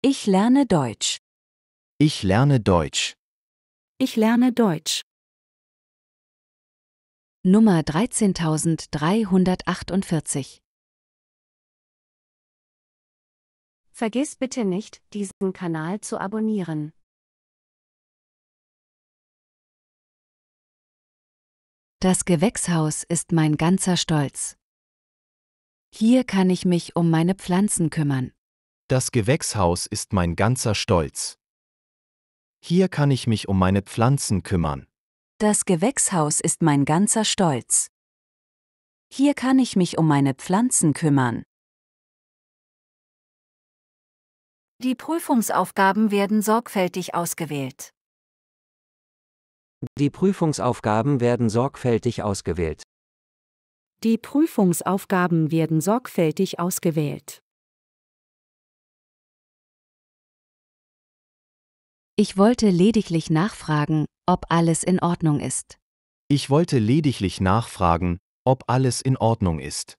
Ich lerne Deutsch. Ich lerne Deutsch. Ich lerne Deutsch. Nummer 13348 Vergiss bitte nicht, diesen Kanal zu abonnieren. Das Gewächshaus ist mein ganzer Stolz. Hier kann ich mich um meine Pflanzen kümmern. Das Gewächshaus ist mein ganzer Stolz. Hier kann ich mich um meine Pflanzen kümmern. Das Gewächshaus ist mein ganzer Stolz. Hier kann ich mich um meine Pflanzen kümmern. Die Prüfungsaufgaben werden sorgfältig ausgewählt. Die Prüfungsaufgaben werden sorgfältig ausgewählt. Die Prüfungsaufgaben werden sorgfältig ausgewählt. Ich wollte lediglich nachfragen, ob alles in Ordnung ist. Ich wollte lediglich nachfragen, ob alles in Ordnung ist.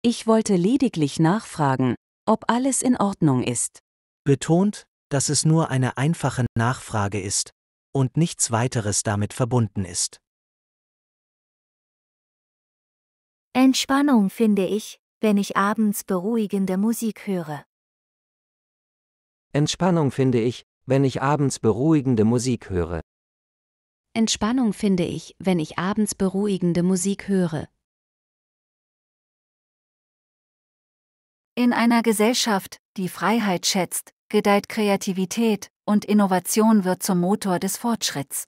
Ich wollte lediglich nachfragen, ob alles in Ordnung ist. Betont, dass es nur eine einfache Nachfrage ist und nichts weiteres damit verbunden ist. Entspannung finde ich, wenn ich abends beruhigende Musik höre. Entspannung finde ich, wenn ich abends beruhigende Musik höre. Entspannung finde ich, wenn ich abends beruhigende Musik höre. In einer Gesellschaft, die Freiheit schätzt, gedeiht Kreativität, und Innovation wird zum Motor des Fortschritts.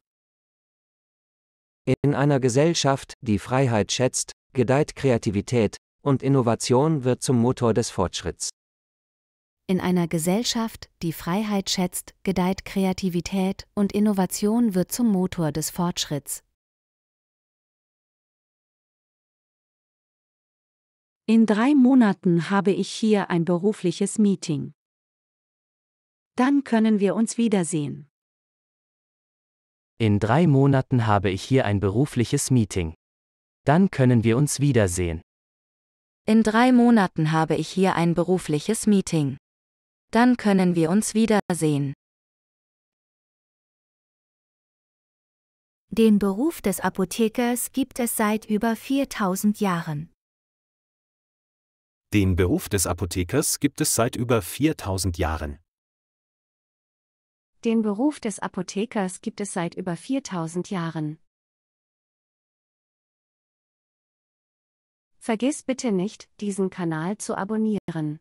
In einer Gesellschaft, die Freiheit schätzt, gedeiht Kreativität, und Innovation wird zum Motor des Fortschritts. In einer Gesellschaft, die Freiheit schätzt, gedeiht Kreativität und Innovation wird zum Motor des Fortschritts. In drei Monaten habe ich hier ein berufliches Meeting. Dann können wir uns wiedersehen. In drei Monaten habe ich hier ein berufliches Meeting. Dann können wir uns wiedersehen. In drei Monaten habe ich hier ein berufliches Meeting. Dann können wir uns wiedersehen. Den Beruf des Apothekers gibt es seit über 4000 Jahren. Den Beruf des Apothekers gibt es seit über 4000 Jahren. Den Beruf des Apothekers gibt es seit über 4000 Jahren. Vergiss bitte nicht, diesen Kanal zu abonnieren.